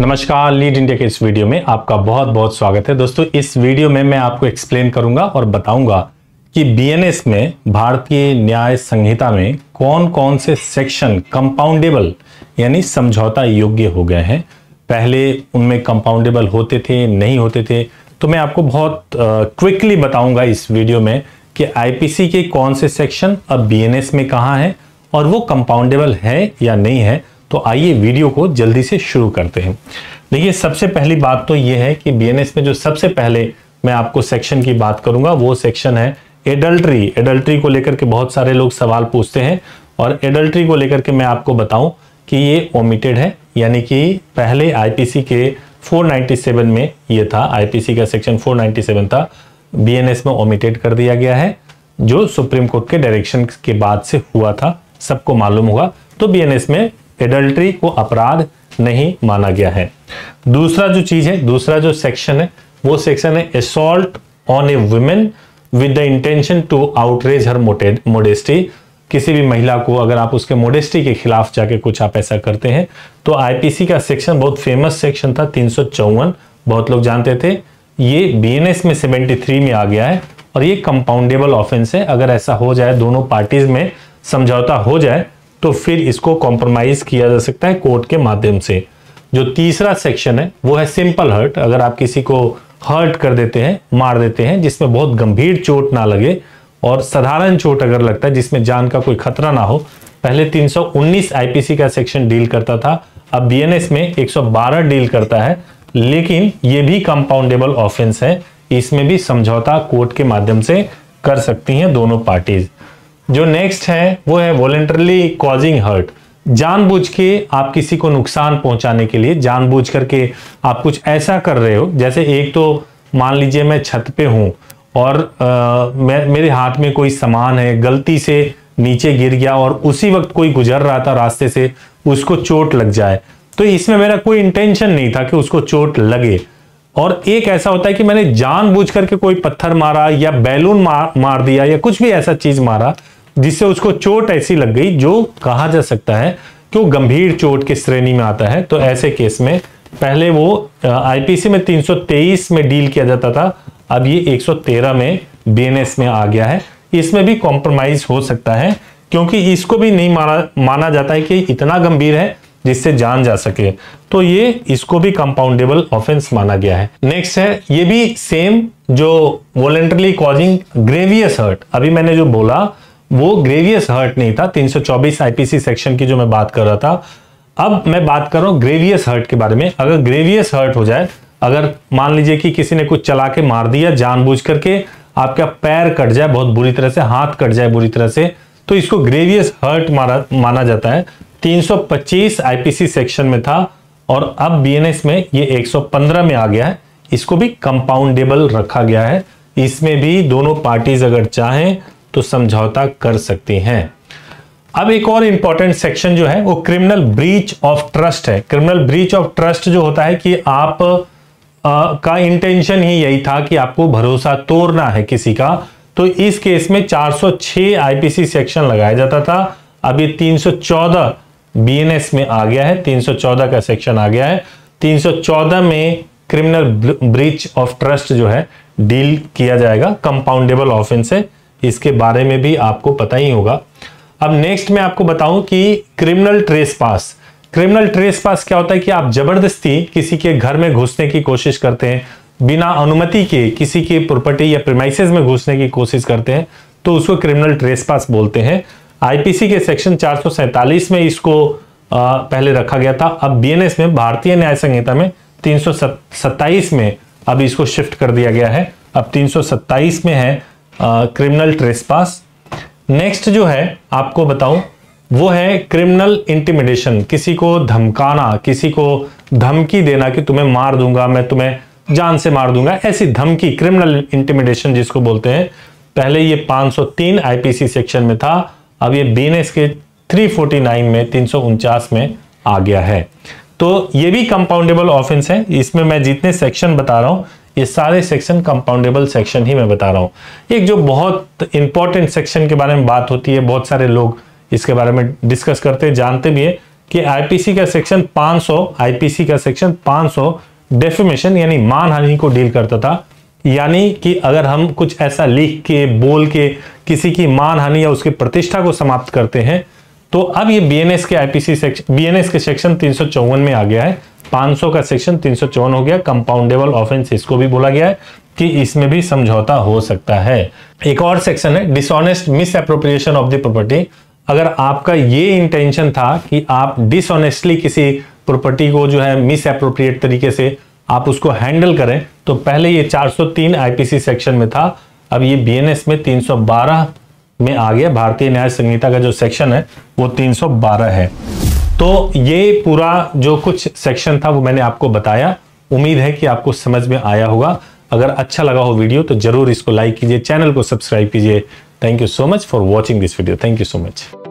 नमस्कार lead India के इस वीडियो में आपका बहुत बहुत स्वागत है दोस्तों इस वीडियो में मैं आपको एक्सप्लेन करूंगा और बताऊंगा कि बीएनएस में भारतीय न्याय संहिता में कौन कौन से सेक्शन कंपाउंडेबल यानी समझौता योग्य हो गए हैं पहले उनमें कंपाउंडेबल होते थे नहीं होते थे तो मैं आपको बहुत क्विकली बताऊंगा इस वीडियो में कि आईपीसी के कौन से सेक्शन अब बीएनएस में कहाँ हैं और वो कंपाउंडेबल है या नहीं है तो आइए वीडियो को जल्दी से शुरू करते हैं देखिए सबसे पहली बात तो ये है कि बीएनएस में जो सबसे पहले मैं आपको सेक्शन की बात करूंगा वो सेक्शन है एडल्ट्री एडल्ट्री को लेकर के बहुत सारे लोग सवाल पूछते हैं और एडल्ट्री को लेकर के मैं आपको बताऊं कि ये ओमिटेड है यानी कि पहले आईपीसी के 497 में ये था आईपीसी का सेक्शन 497 था बीएनएस में ओमिटेड कर दिया गया है जो सुप्रीम कोर्ट के डायरेक्शन के बाद से हुआ था सबको मालूम होगा तो बीएनएस में एडल्ट्री को अपराध नहीं माना गया है दूसरा जो चीज है दूसरा जो सेक्शन है वो सेक्शन है assault on a woman with the intention to outrage her modesty किसी भी महिला को अगर आप उसके मोडेस्टी के खिलाफ जाके कुछ आप ऐसा करते हैं तो आईपीसी का सेक्शन बहुत फेमस सेक्शन था तीन बहुत लोग जानते थे ये बीएनएस में 73 में आ गया है और ये कंपाउंडेबल ऑफेंस है अगर ऐसा हो जाए दोनों पार्टीज में समझौता हो जाए तो फिर इसको कॉम्प्रोमाइज किया जा सकता है कोर्ट के माध्यम से जो तीसरा सेक्शन है वो है सिंपल हर्ट अगर आप किसी को हर्ट कर देते हैं मार देते हैं जिसमें बहुत गंभीर चोट ना लगे और साधारण चोट अगर लगता है जिसमें जान का कोई खतरा ना हो पहले 319 आईपीसी का सेक्शन डील करता था अब बीएनएस में 112 डील करता है लेकिन ये भी कंपाउंडेबल ऑफेंस है इसमें भी समझौता कोर्ट के माध्यम से कर सकती हैं दोनों पार्टीज जो नेक्स्ट है वो है वॉलेंटरली कॉजिंग हर्ट जानबूझ के आप किसी को नुकसान पहुंचाने के लिए जानबूझ करके आप कुछ ऐसा कर रहे हो जैसे एक तो मान लीजिए मैं छत पे हूं और आ, मैं मेरे हाथ में कोई सामान है गलती से नीचे गिर गया और उसी वक्त कोई गुजर रहा था रास्ते से उसको चोट लग जाए तो इसमें मेरा कोई इंटेंशन नहीं था कि उसको चोट लगे और एक ऐसा होता है कि मैंने जानबूझ करके कोई पत्थर मारा या बैलून मार मार दिया या कुछ भी ऐसा चीज मारा जिससे उसको चोट ऐसी लग गई जो कहा जा सकता है कि वो गंभीर चोट की श्रेणी में आता है तो ऐसे केस में पहले वो आईपीसी में 323 में डील किया जाता था अब ये 113 में बीएनएस में आ गया है इसमें भी कॉम्प्रोमाइज हो सकता है क्योंकि इसको भी नहीं माना माना जाता है कि इतना गंभीर है जिससे जान जा सके तो ये इसको भी कंपाउंडेबल ऑफेंस माना गया है नेक्स्ट है ये भी सेम जो वॉलेंटरली कॉजिंग ग्रेवियस हर्ट अभी मैंने जो बोला वो ग्रेवियस हर्ट नहीं था 324 आईपीसी सेक्शन की जो मैं बात कर रहा था अब मैं बात कर रहा हूं ग्रेवियस हर्ट के बारे में अगर ग्रेवियस हर्ट हो जाए अगर मान लीजिए कि किसी ने कुछ चला के मार दिया जानबूझ करके आपका पैर कट जाए बहुत बुरी तरह से हाथ कट जाए बुरी तरह से तो इसको ग्रेवियस हर्ट मारा माना जाता है 325 आईपीसी सेक्शन में था और अब बीएनएस में ये 115 में आ गया है इसको भी कंपाउंडेबल रखा गया है इसमें भी दोनों पार्टीज अगर चाहें तो समझौता कर सकती हैं अब एक और इंपॉर्टेंट सेक्शन जो है वो क्रिमिनल ब्रीच ऑफ ट्रस्ट है क्रिमिनल ब्रीच ऑफ ट्रस्ट जो होता है कि आप आ, का इंटेंशन ही यही था कि आपको भरोसा तोड़ना है किसी का तो इस केस में 406 आईपीसी सेक्शन लगाया जाता था अब ये 314 बीएनएस में आ गया है 314 का सेक्शन आ गया है 314 में क्रिमिनल ब्रीच ऑफ ट्रस्ट जो है डील किया जाएगा कंपाउंडेबल ऑफेंस है इसके बारे में भी आपको पता ही होगा अब नेक्स्ट मैं आपको बताऊं कि criminal trespass criminal trespass क्या होता है कि आप जबरदस्ती किसी के घर में घुसने की कोशिश करते हैं बिना अनुमति के किसी की प्रॉपर्टी या प्रमाइसिस में घुसने की कोशिश करते हैं तो उसको क्रिमिनल ट्रेस पास बोलते हैं आईपीसी के सेक्शन चार में इसको आ, पहले रखा गया था अब बी में भारतीय न्याय संहिता में तीन में अब इसको शिफ्ट कर दिया गया है अब तीन में है क्रिमिनल ट्रेस पास नेक्स्ट जो है आपको बताऊं वो है क्रिमिनल इंटिमिडेशन किसी को धमकाना किसी को धमकी देना कि तुम्हें मार दूंगा मैं तुम्हें जान से मार दूंगा ऐसी धमकी क्रिमिनल इंटिमिडेशन जिसको बोलते हैं पहले ये 503 आईपीसी सेक्शन में था अब ये बीनेस के 349 में तीन में आ गया है तो ये भी कंपाउंडेबल ऑफेंस है इसमें मैं जितने सेक्शन बता रहा हूं ये सारे सेक्शन कंपाउंडेबल सेक्शन ही मैं बता रहा हूँ एक जो बहुत इंपॉर्टेंट सेक्शन के बारे में बात होती है बहुत सारे लोग इसके बारे में डिस्कस करते हैं जानते भी है कि आईपीसी का सेक्शन 500 आईपीसी का सेक्शन 500 डेफिमेशन यानी मानहानि को डील करता था यानी कि अगर हम कुछ ऐसा लिख के बोल के किसी की मानहानि या उसकी प्रतिष्ठा को समाप्त करते हैं तो अब ये बीएनएस के आईपीसी सेक्शन बीएनएस के सेक्शन तीन में आ गया है 500 का सेक्शन तीन हो गया कंपाउंडेबल ऑफेंस इसको भी बोला गया है कि इसमें भी समझौता हो सकता है एक और सेक्शन है dishonest misappropriation of the property अगर आपका ये इंटेंशन था कि आप डिसऑनेस्टली किसी प्रॉपर्टी को जो है मिस अप्रोप्रिएट तरीके से आप उसको हैंडल करें तो पहले ये 403 आईपीसी सेक्शन में था अब ये बीएनएस में 312 में आ गया भारतीय न्याय संहिता का जो सेक्शन है वो 312 है तो ये पूरा जो कुछ सेक्शन था वो मैंने आपको बताया उम्मीद है कि आपको समझ में आया होगा अगर अच्छा लगा हो वीडियो तो जरूर इसको लाइक कीजिए चैनल को सब्सक्राइब कीजिए thank you so much for watching this video thank you so much